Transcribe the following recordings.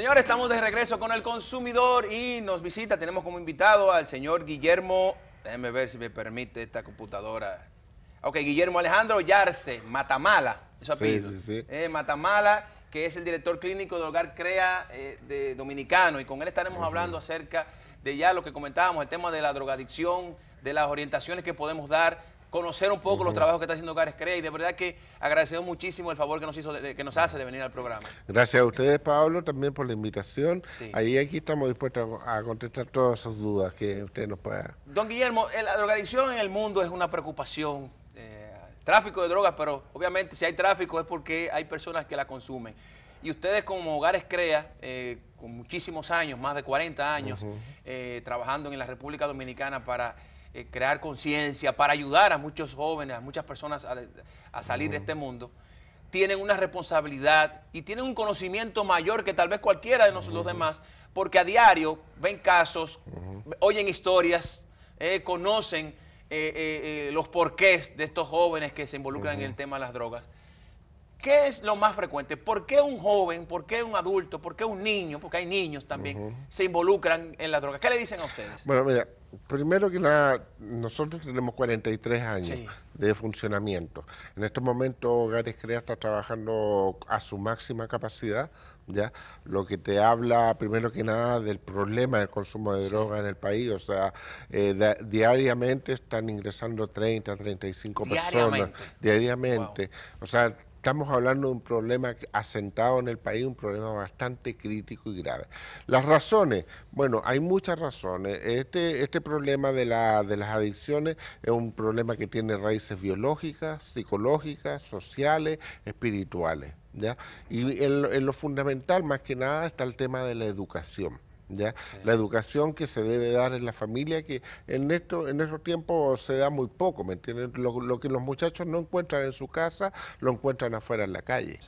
Señores, estamos de regreso con el consumidor y nos visita, tenemos como invitado al señor Guillermo, déjeme ver si me permite esta computadora. Ok, Guillermo Alejandro Yarse, Matamala, eso eh, Matamala, que es el director clínico del Hogar CREA eh, de Dominicano y con él estaremos hablando acerca de ya lo que comentábamos, el tema de la drogadicción, de las orientaciones que podemos dar conocer un poco los trabajos que está haciendo Gares Crea y de verdad que agradecemos muchísimo el favor que nos hizo que nos hace de venir al programa. Gracias a ustedes, Pablo, también por la invitación. Ahí aquí estamos dispuestos a, contestar todas sus dudas que usted nos pueda. Don Guillermo, eh, la drogadicción en el mundo es una preocupación. Eh, tráfico de drogas, pero obviamente si hay tráfico es porque hay personas que la consumen. Y ustedes como Hogares Crea, eh, con muchísimos años, más de 40 años, trabajando en la República Dominicana para eh, crear conciencia, para ayudar a muchos jóvenes, a muchas personas a, salir de este mundo, tienen una responsabilidad y tienen un conocimiento mayor que tal vez cualquiera de nosotros los demás, porque a diario ven casos, oyen historias, eh, conocen eh, los porqués de estos jóvenes que se involucran en el tema de las drogas. ¿Qué es lo más frecuente? ¿Por qué un joven, por qué un adulto, por qué un niño, porque hay niños también, se involucran en la droga? ¿Qué le dicen a ustedes? Bueno, mira, primero que nada, nosotros tenemos 43 años de funcionamiento. En estos momentos Hogares Crea está trabajando a su máxima capacidad, ¿ya? Lo que te habla, primero que nada, del problema del consumo de droga en el país. O sea, eh, diariamente están ingresando 30, 35 personas. Diariamente. O sea Estamos hablando de un problema asentado en el país, un problema bastante crítico y grave. Las razones, bueno, hay muchas razones. Este, este problema de, las adicciones es un problema que tiene raíces biológicas, psicológicas, sociales, espirituales. Y en lo fundamental, más que nada, está el tema de la educación. La educación que se debe dar en la familia, que en esto, en estos tiempos se da muy poco, ¿me Lo, que los muchachos no encuentran en su casa, lo encuentran afuera en la calle,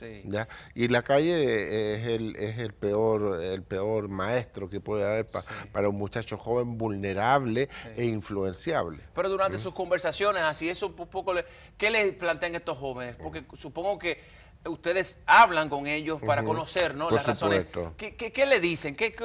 Y la calle es el, es el peor, el peor maestro que puede haber para un muchacho joven vulnerable e influenciable. Pero durante ¿Mm? sus conversaciones, así eso poco, ¿qué les plantean estos jóvenes? Porque supongo que ustedes hablan con ellos para conocer ¿no? las razones. ¿Qué, le dicen? ¿Qué,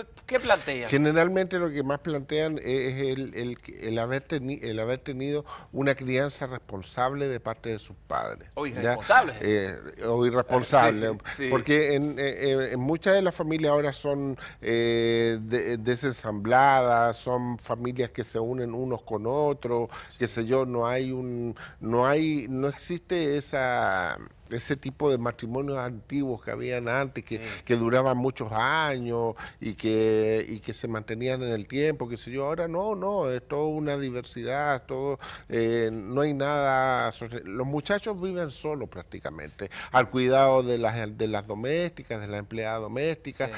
plantean? Generalmente lo que más plantean es el, el, haber, el haber tenido una crianza responsable de parte de sus padres. O irresponsable. Eh, o irresponsable. Porque eh, eh, en, muchas de las familias ahora son desensambladas, son familias que se unen unos con otros, qué sé yo, no hay un... no hay no existe esa ese tipo de matrimonios antiguos que habían antes, que, duraban muchos años y que, y que se mantenían en el tiempo, que se yo. Ahora no, no, es toda una diversidad, todo, eh, no hay nada. Los muchachos viven solos prácticamente, al cuidado de las, de las domésticas, de la empleada doméstica,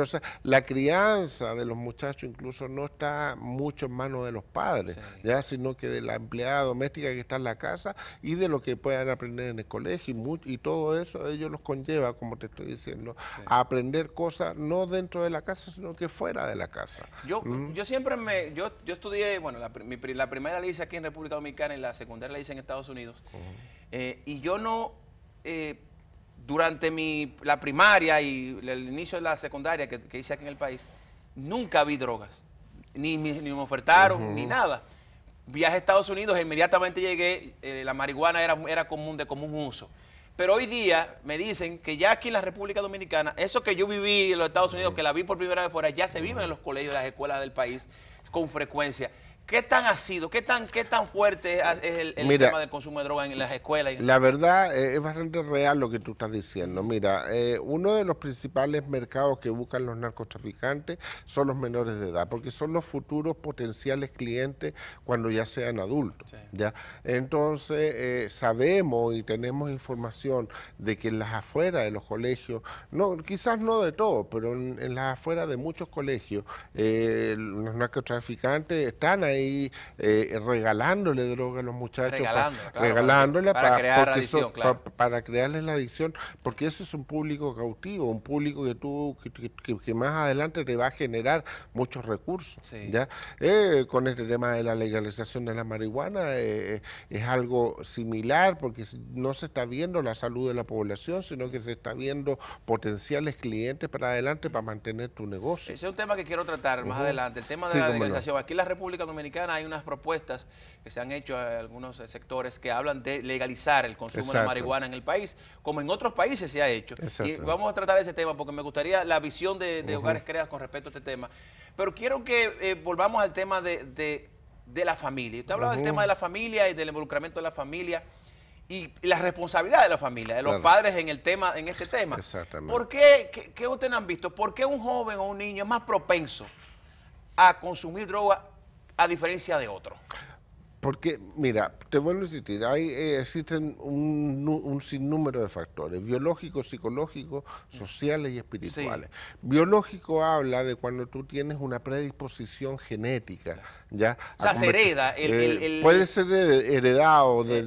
O sea, la crianza de los muchachos incluso no está mucho en manos de los padres, ya sino que de la empleada doméstica que está en la casa y de lo que puedan aprender en el colegio. Y y todo eso, ellos los conlleva, como te estoy diciendo, a aprender cosas no dentro de la casa, sino que fuera de la casa. Yo, mm. yo siempre me, yo, estudié, bueno, la, primera la hice aquí en República Dominicana y la secundaria la hice en Estados Unidos. Eh, y yo no, eh, durante mi, la primaria y el inicio de la secundaria que, que hice aquí en el país, nunca vi drogas, ni, ni me ofertaron, ni nada viaje a Estados Unidos, e inmediatamente llegué, eh, la marihuana era, era común de común uso. Pero hoy día me dicen que ya aquí en la República Dominicana, eso que yo viví en los Estados Unidos, mm. que la vi por primera vez fuera, ya se vive en los colegios, las escuelas del país con frecuencia. ¿Qué tan ha sido? ¿Qué tan, qué tan fuerte es el, tema del consumo de droga en las escuelas? La verdad eh, es bastante real lo que tú estás diciendo. Mira, eh, uno de los principales mercados que buscan los narcotraficantes son los menores de edad, porque son los futuros potenciales clientes cuando ya sean adultos. ¿ya? Entonces, eh, sabemos y tenemos información de que en las afueras de los colegios, no, quizás no de todos, pero en las afueras de muchos colegios, los narcotraficantes están ahí eh, regalándole droga a los muchachos. regalándole para, crear adicción, para, crearles la adicción, porque eso es un público cautivo, un público que tú, que, más adelante te va a generar muchos recursos. ¿ya? Eh, con este tema de la legalización de la marihuana eh, es algo similar, porque no se está viendo la salud de la población, sino que se está viendo potenciales clientes para adelante para mantener tu negocio. Ese es un tema que quiero tratar más adelante, el tema de la legalización. Aquí en la República Dominicana hay unas propuestas que se han hecho a algunos eh, sectores que hablan de legalizar el consumo de marihuana en el país, como en otros países se ha hecho. Y vamos a tratar ese tema porque me gustaría la visión de, Hogares Creas con respecto a este tema. Pero quiero que eh, volvamos al tema de, la familia. Usted hablaba hablado del tema de la familia y del involucramiento de la familia y la responsabilidad de la familia, de los padres en el tema, en este tema. Exactamente. ¿Por qué, qué ustedes han visto? ¿Por qué un joven o un niño es más propenso a consumir droga a diferencia de otros? Porque, mira, te vuelvo a insistir, hay, eh, existen un, sinnúmero de factores, biológicos, psicológicos, sociales y espirituales. Biológico habla de cuando tú tienes una predisposición genética ¿ya? O sea, se hereda. Eh, puede ser heredado eh.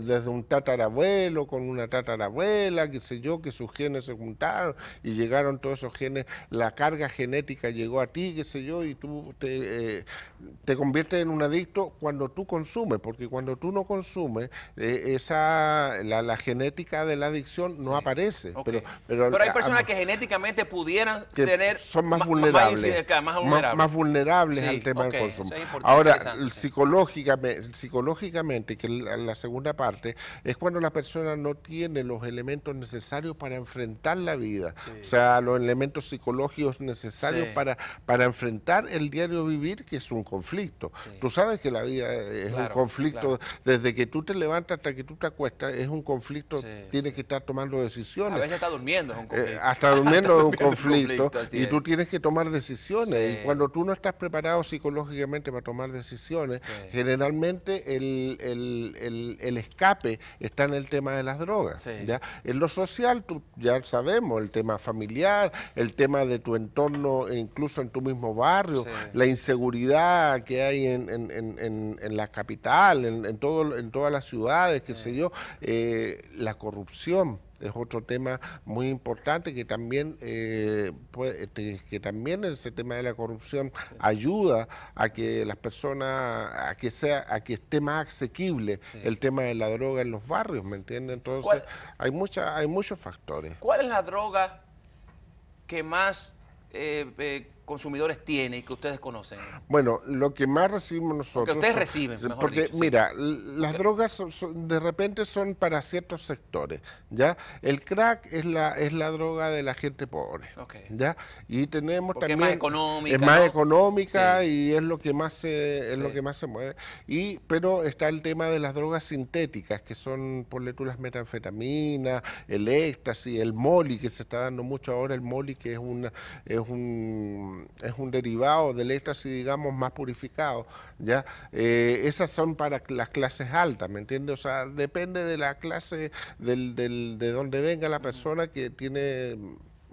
desde un tatarabuelo, con una tatarabuela, qué sé yo, que sus genes se juntaron y llegaron todos esos genes, la carga genética llegó a ti, qué sé yo, y tú te, eh, te conviertes en un adicto cuando tú consumes, porque cuando tú no consumes, esa la, genética de la adicción no aparece. Pero, pero, hay personas que genéticamente pudieran tener... Son más, vulnerables. Más, vulnerables, al tema del consumo. Ahora, psicológicamente, psicológicamente, que la, la segunda parte, es cuando la persona no tiene los elementos necesarios para enfrentar la vida. O sea, los elementos psicológicos necesarios para, para enfrentar el diario vivir, que es un conflicto. Tú sabes que la vida es un conflicto, desde que tú te levantas hasta que tú te acuestas, es un conflicto, tienes que estar tomando decisiones. A veces está durmiendo es un eh, conflicto. hasta durmiendo es un conflicto, y tú tienes que tomar decisiones. Y cuando tú no estás preparado psicológicamente a tomar decisiones. Generalmente el, el, el, escape está en el tema de las drogas. En lo social, tú, ya sabemos, el tema familiar, el tema de tu entorno, incluso en tu mismo barrio, la inseguridad que hay en, en, en, en la capital, en, todo, en todas las ciudades, qué sé yo, eh, la corrupción es otro tema muy importante que también eh, este, que también ese tema de la corrupción ayuda a que las personas a que sea a que esté más asequible el tema de la droga en los barrios me entienden entonces hay hay muchos factores cuál es la droga que más eh, eh, consumidores tiene y que ustedes conocen? Bueno, lo que más recibimos nosotros... Que ustedes reciben, mejor Porque, mira, las drogas son, de repente son para ciertos sectores, ¿ya? El crack es la, es la droga de la gente pobre, ¿ya? Y tenemos también... es más económica. Es más económica y es lo que más se, es lo que más se mueve. Y, pero está el tema de las drogas sintéticas, que son, por ejemplo las metanfetaminas, el éxtasis, el moli, que se está dando mucho ahora, el moli que es, una, es un es un derivado del éxtasis, digamos, más purificado, ¿ya? Eh, esas son para las clases altas, ¿me entiendes? O sea, depende de la clase, del, del, de dónde venga la persona que tiene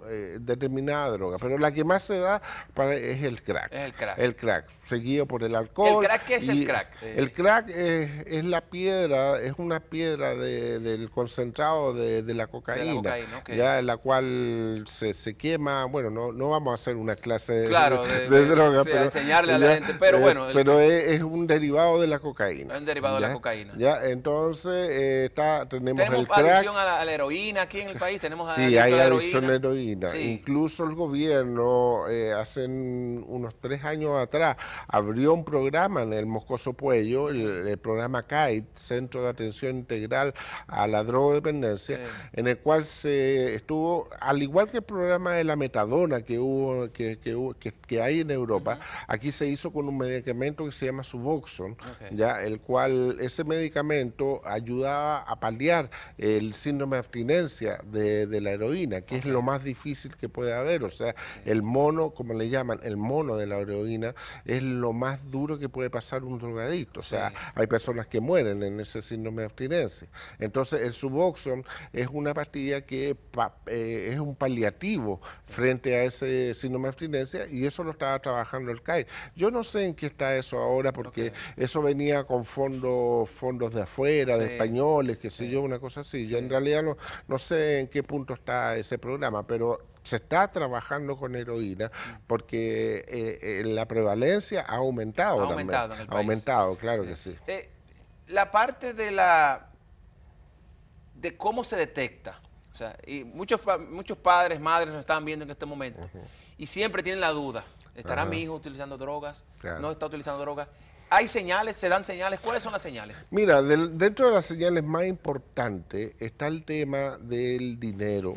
eh, determinada droga, pero la que más se da para, es el crack. el crack. seguido por el alcohol. ¿El crack qué es el crack? Eh. El crack es, la piedra, es una piedra del concentrado de, la cocaína, ya en la cual se, se, quema, bueno, no, no vamos a hacer una clase de, droga, pero, enseñarle pero eh, bueno. pero es, un derivado de la cocaína. derivado la cocaína. Ya, entonces está, tenemos, adicción a la, heroína aquí en el país, tenemos sí, adicción a la heroína Incluso el gobierno, eh, hace unos tres años atrás, abrió un programa en el Moscoso Puello, el, programa CAIT, Centro de Atención Integral a la Drogodependencia, en el cual se estuvo, al igual que el programa de la metadona que hubo, que, que, que, hay en Europa, aquí se hizo con un medicamento que se llama Suboxone, ya, el cual ese medicamento ayudaba a paliar el síndrome de abstinencia de, la heroína, que es lo más difícil difícil que puede haber. O sea, el mono, como le llaman, el mono de la heroína es lo más duro que puede pasar un drogadicto. O sea, hay personas que mueren en ese síndrome de abstinencia. Entonces, el Suboxone es una pastilla que eh, es un paliativo frente a ese síndrome de abstinencia y eso lo estaba trabajando el CAE, Yo no sé en qué está eso ahora porque eso venía con fondos fondos de afuera, de españoles, qué sé yo, una cosa así. Yo en realidad no sé en qué punto está ese programa, pero se está trabajando con heroína porque eh, eh, la prevalencia ha aumentado. Ha aumentado claro que eh, sí. la parte de la de cómo se detecta. O sea, y muchos, muchos padres, madres nos están viendo en este momento y siempre tienen la duda. ¿Estará mi hijo utilizando drogas? ¿No está utilizando drogas? ¿Hay señales? ¿Se dan señales? ¿Cuáles son las señales? Mira, dentro de las señales más importantes está el tema del dinero,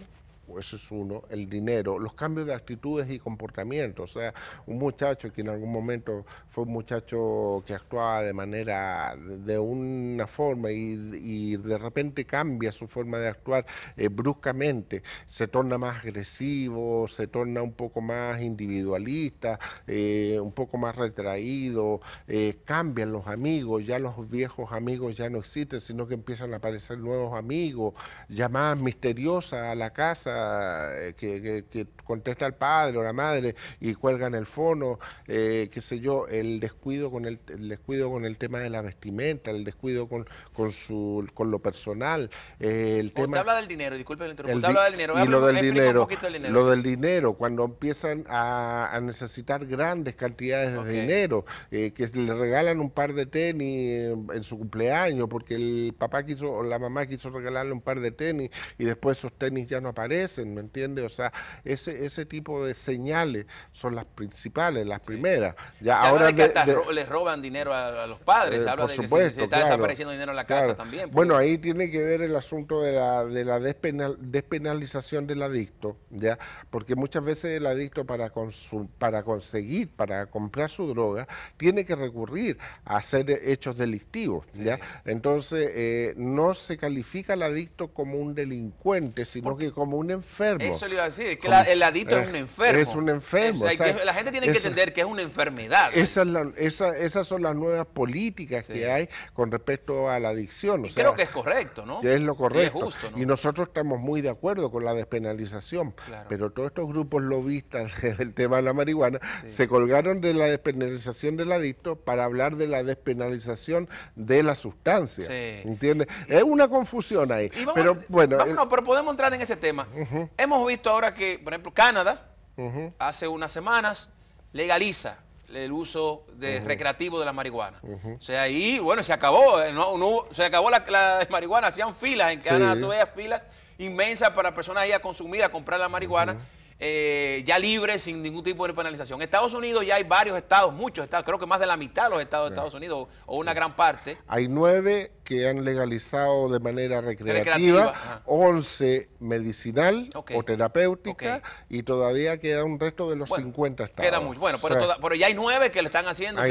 eso es uno, el dinero, los cambios de actitudes y comportamientos, o sea, un muchacho que en algún momento fue un muchacho que actuaba de manera, de una forma y, de repente cambia su forma de actuar eh, bruscamente, se torna más agresivo, se torna un poco más individualista, eh, un poco más retraído, eh, cambian los amigos, ya los viejos amigos ya no existen, sino que empiezan a aparecer nuevos amigos, llamadas misteriosas a la casa, eh, que, contesta al padre o la madre y cuelgan el fono, eh, qué sé yo, el descuido con el, descuido con el tema de la vestimenta, el descuido con, su con lo personal, eh, el tema. habla del dinero, disculpe, interrumpo. habla del dinero. Y lo del dinero, lo del dinero, cuando empiezan a, necesitar grandes cantidades de dinero, que le regalan un par de tenis en su cumpleaños porque el papá quiso o la mamá quiso regalarle un par de tenis y después esos tenis ya no aparecen ¿me entiendes? O sea, ese, ese tipo de señales son las principales, las primeras. Ya ahora de que les roban dinero a, los padres, se eh, habla de supuesto, que se, está desapareciendo dinero en la casa también. Pues. Bueno, ahí tiene que ver el asunto de la, de la despenalización del adicto, ¿ya? Porque muchas veces el adicto para, para conseguir, para comprar su droga, tiene que recurrir a hacer hechos delictivos, ¿ya? Entonces, eh, no se califica al adicto como un delincuente, sino que como un enfermo. Eso le iba a decir, que el adicto es eh, un enfermo. Es un enfermo. la gente tiene que entender que es una enfermedad. Pues. esas son las nuevas políticas que hay con respecto a la adicción. creo que es correcto, ¿no? es lo correcto. Y, justo, y, nosotros estamos muy de acuerdo con la despenalización. Pero todos estos grupos lobistas del tema de la marihuana se colgaron de la despenalización del adicto para hablar de la despenalización de la sustancia. Sí. ¿Entiendes? Es una confusión ahí. pero bueno. Vámonos, eh, pero podemos entrar en ese tema. Hemos visto ahora que, por ejemplo, Canadá, hace unas semanas, legaliza el uso recreativo de la marihuana. O sea, ahí, bueno, se acabó, eh, se acabó la, marihuana, hacían filas, en Canadá tú filas inmensas para personas ir a consumir, a comprar la marihuana. Eh, ya libre, sin ningún tipo de penalización. En Estados Unidos ya hay varios estados, muchos estados, creo que más de la mitad de los estados de Estados Unidos, o una gran parte. Hay nueve que han legalizado de manera recreativa, once medicinal o terapéutica, y todavía queda un resto de los 50 estados. Queda mucho, bueno, pero, ya hay nueve que lo están haciendo,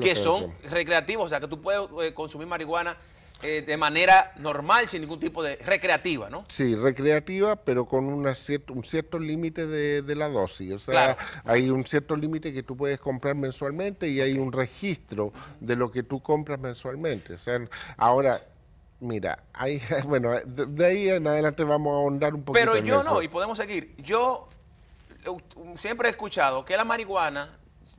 que, son recreativos, o sea, que tú puedes eh, consumir marihuana eh, de manera normal, sin ningún tipo de recreativa, ¿no? Sí, recreativa, pero con una un cierto límite de, la dosis. O sea, hay un cierto límite que tú puedes comprar mensualmente y hay un registro de lo que tú compras mensualmente. O sea, ahora... Mira, hay, bueno, de, ahí en adelante vamos a ahondar un poquito. Pero yo no, y podemos seguir. Yo eh, siempre he escuchado que la marihuana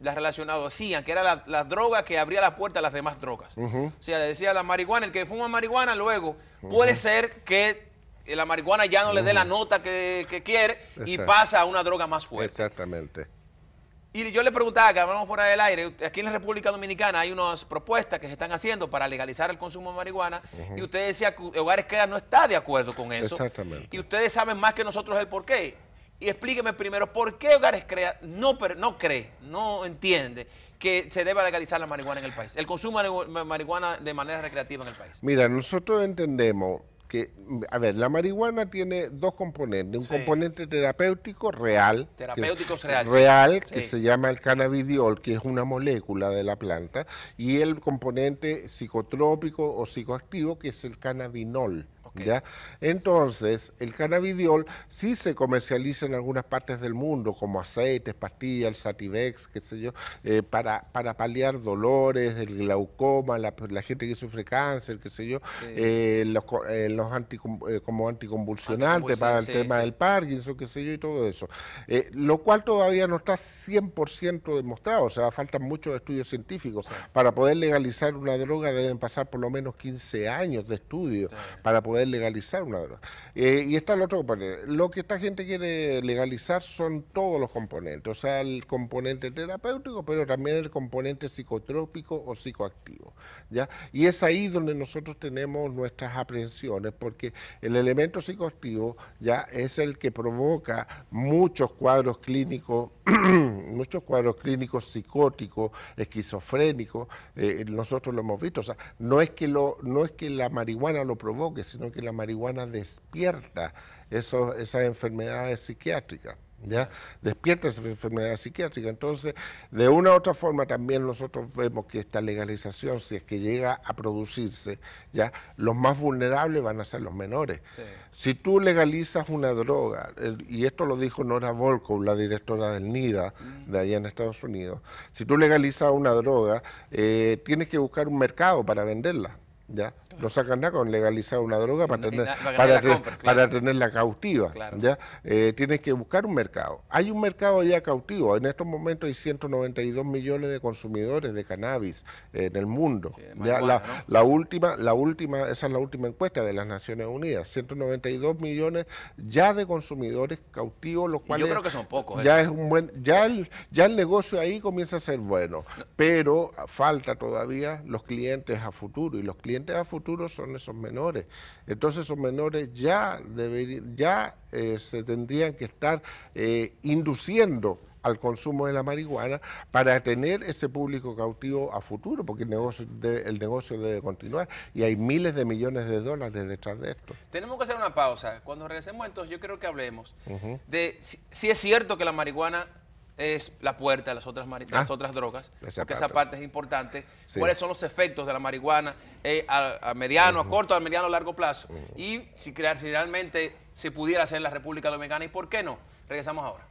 la relacionado hacían, que era la, droga que abría la puerta a las demás drogas. O sea, decía la marihuana, el que fuma marihuana luego puede ser que la marihuana ya no le dé la nota que, quiere y pasa a una droga más fuerte. Exactamente. Y yo le preguntaba, que hablamos fuera del aire, aquí en la República Dominicana hay unas propuestas que se están haciendo para legalizar el consumo de marihuana y usted decía que Hogares no está de acuerdo con eso. Exactamente. Y ustedes saben más que nosotros el por qué. Y explíqueme primero, ¿por qué Hogares Crea no, no cree, no entiende que se debe legalizar la marihuana en el país? El consumo de marihuana de manera recreativa en el país. Mira, nosotros entendemos que, a ver, la marihuana tiene dos componentes, un componente terapéutico real, terapéutico que, real, real que se llama el cannabidiol, que es una molécula de la planta, y el componente psicotrópico o psicoactivo, que es el cannabinol. ¿ya? Entonces, el cannabidiol sí se comercializa en algunas partes del mundo, como aceites, pastillas, el Sativex, qué sé yo, eh, para, para paliar dolores, el glaucoma, la, gente que sufre cáncer, qué sé yo, eh, los, eh, como anticonvulsionantes para el tema del Parkinson, qué sé yo, y todo eso. lo cual todavía no está 100% demostrado, o sea, faltan muchos estudios científicos. Para poder legalizar una droga deben pasar por lo menos 15 años de estudio para poder legalizar una droga. Eh, y está el otro componente. Lo que esta gente quiere legalizar son todos los componentes, o sea, el componente terapéutico, pero también el componente psicotrópico o psicoactivo. ¿ya? Y es ahí donde nosotros tenemos nuestras aprehensiones, porque el elemento psicoactivo ya es el que provoca muchos cuadros clínicos, muchos cuadros clínicos psicóticos, esquizofrénicos, eh, nosotros lo hemos visto. O sea, no es que lo, no es que la marihuana lo provoque, sino que la marihuana despierta esas enfermedades psiquiátricas. ¿Ya? Despierta esa enfermedad psiquiátrica. Entonces, de una u otra forma también nosotros vemos que esta legalización, si es que llega a producirse, ¿ya? Los más vulnerables van a ser los menores. Si tú legalizas una droga, y esto lo dijo Nora Volkov, la directora del NIDA, mm. de allá en Estados Unidos, si tú legalizas una droga, eh, tienes que buscar un mercado para venderla. No sacan nada con legalizar una droga para, tener, para, tener, la cautiva. Eh, tienes que buscar un mercado. Hay un mercado ya cautivo. En estos momentos hay 192 millones de consumidores de cannabis en el mundo. La, última, la última, esa es la última encuesta de las Naciones Unidas. 192 millones ya de consumidores cautivos, los cuales... Yo creo que son pocos. Ya, ¿eh? es un buen, ya, el, ya el negocio ahí comienza a ser bueno, pero falta todavía los clientes a futuro y los clientes a futuro son esos menores. Entonces esos menores ya, ya eh, se tendrían que estar eh, induciendo al consumo de la marihuana para tener ese público cautivo a futuro, porque el negocio, el negocio debe continuar y hay miles de millones de dólares detrás de esto. Tenemos que hacer una pausa. Cuando regresemos entonces yo creo que hablemos de si, es cierto que la marihuana es la puerta a las otras, las ah, otras drogas, porque esa parte es importante. ¿Cuáles son los efectos de la marihuana eh, a, mediano, a corto, a mediano, a largo plazo? Y si, crear, si realmente se pudiera hacer en la República Dominicana, ¿y por qué no? Regresamos ahora.